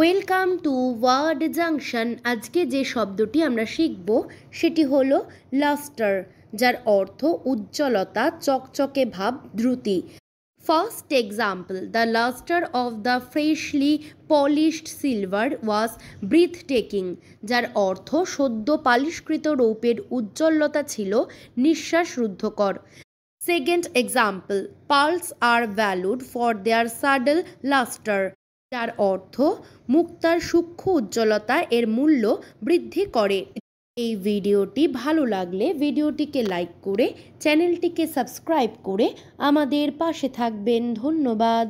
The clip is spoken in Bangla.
ওয়েলকাম টু ওয়ার্ড জাংশন আজকে যে শব্দটি আমরা শিখব সেটি হলো লাস্টার যার অর্থ উজ্জ্বলতা চকচকে ভাব দ্রুতি first example the lustre of the freshly polished silver was breath taking যার অর্থ সদ্য পালিশকৃত রৌপের উজ্জ্বলতা ছিল নিঃশ্বাস রুদ্ধকর second example pearls are valued for their subtle lustre যার অর্থ মুক্তার সূক্ষ্ম উজ্জ্বলতা এর মূল্য বৃদ্ধি করে এই ভিডিওটি ভালো লাগলে ভিডিওটিকে লাইক করে চ্যানেলটিকে সাবস্ক্রাইব করে আমাদের পাশে থাকবেন ধন্যবাদ